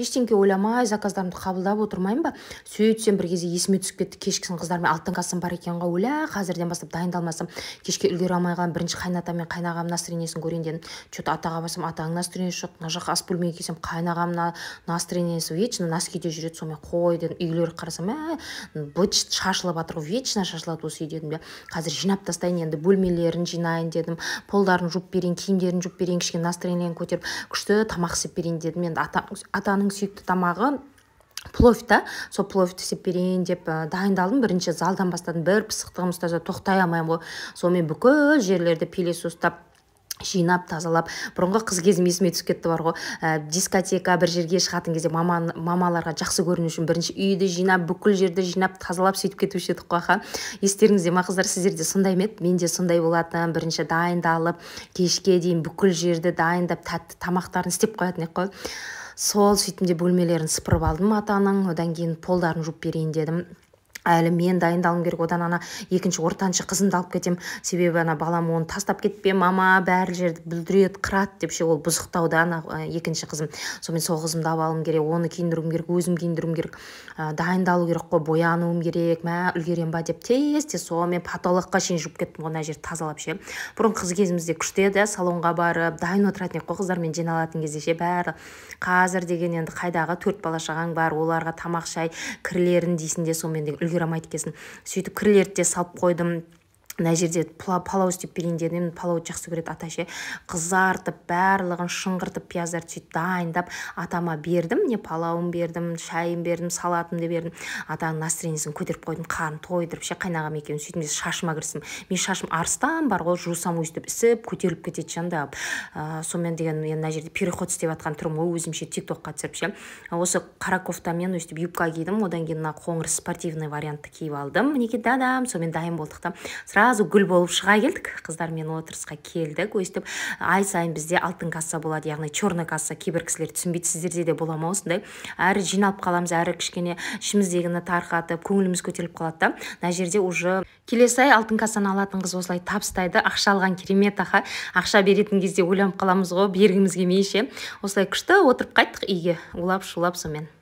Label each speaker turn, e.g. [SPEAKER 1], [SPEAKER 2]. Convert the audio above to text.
[SPEAKER 1] ештеңке ойламай заказдарымды қабылдап отырмаймын ба сөйтсем бір кезде есіме түсіп кетті кешкісін қыздармен алтын кассам бар екен ғой ойла қазірден бастап дайындалмасам кешке үлгере алмай қаламын бірінші қайынатам мен қайнағамның настроениесін көрейін дедім че то атаға барсам атаңның настроениесі жоқ мына жаққа ас бөлмеге келсем қайнағамның настроениесі вечно носкиде жүреді сонымен қой дедім үйлер қарасам ә быт шашылып жатыр ғой вечно шашылады осы үй дедім де қазір жинап тастайын енді бөлмелерін жинайын дедім полдарын жуып берейін киімдерін жуып берейін кішкене настроениені көтеріп күшті тамақ істеп берейін дедім енді атаның сүйікті тамағы плов та сол пловты істеп берейін деп ә, дайындалдым бірінші залдан бастадым бір пысықтығым ұстаса тоқтай алмаймын ғой сонымен бүкіл жерлерді пиле ұстап жинап тазалап бұрынғы қыз кезім есіме түсіп кетті бар ғой ә, дискотека бір жерге шығатын кезде мама мамаларға жақсы көріну үшін бірінші үйді жинап бүкіл жерді жинап тазалап сөйтіп кетуші едік қой аха естеріңізде ма қыздар сіздерде сондай ма еді менде сондай болатын бірінші дайындалып кешке дейін бүкіл жерді дайындап тәтті тамақтарын істеп қоятын едік қой сол сөйттім де бөлмелерін сыпырып алдым атаның одан кейін полдарын жуып берейін дедім әлі мен дайындалуым керек одан ана екінші ортаншы қызымды алып кетем. себебі ана балам оны тастап кетпе мама бәрі жерді бүлдіреді қырады деп ше ол да ана екінші қызым сонымен сол қызымды алып алуым керек оны киіндіруім керек өзім киіндіруім керек ә, дайындалу керек қой боянуым керек мә үлгерем ба деп тез тез сонымен потолокқа шейін жуып кеттім ғой мына жерді тазалап ше бұрын қыз кезімізде күшті еді салонға барып дайын отыратын едік қой қыздармен жиналатын кезде ше бәрі қазір деген енді қайдағы төрт бала шағаң бар оларға тамақ шай кірлерін дейсің де сонымен үлгере алмайды екенсің сөйтіп кірлерді де салып қойдым мына жерде палау істеп берейін дедім палауды жақсы көреді ата ше қызартып барлығын шыңғыртып пияздарды сөйтіп дайындап атама бердім не палауын бердім шайын бердім салатымды бердім атаның настроениесін көтеріп қойдым қарын тойдырып ше қайнағам екеуін сөйтіп мен шашыма кірістім менің шашым арыстан бар ғой жусам өйстіп ісіп көтеріліп кетеді жандап ә, сонымен деген мен мына жерде переход істеп жатқан тұрмын ғой өзімше тик токқа түсіріп ше осы қара кофтамен өйстіп юбка кидім одан кейін мына қоңыр спортивный вариантты киіп алдым мінекей дадам сонымен дайын болдық та сразу сразу гүл болып шыға келдік қыздармен отырысқа келдік өстіп ай сайын бізде алтын касса болады яғни черный касса кейбір кісілер түсінбейді сіздерде де бола ма осындай әрі жиналып қаламыз әрі кішкене ішіміздегіні тарқатып көңіліміз көтеріліп қалады да мына жерде уже келесі ай алтын кассаны алатын қыз осылай табыстайды ақша алған керемет аха ақша беретін кезде ойланып қаламыз ғой бергіміз келмей ше осылай күшті отырып қайттық үйге улап шулап сонымен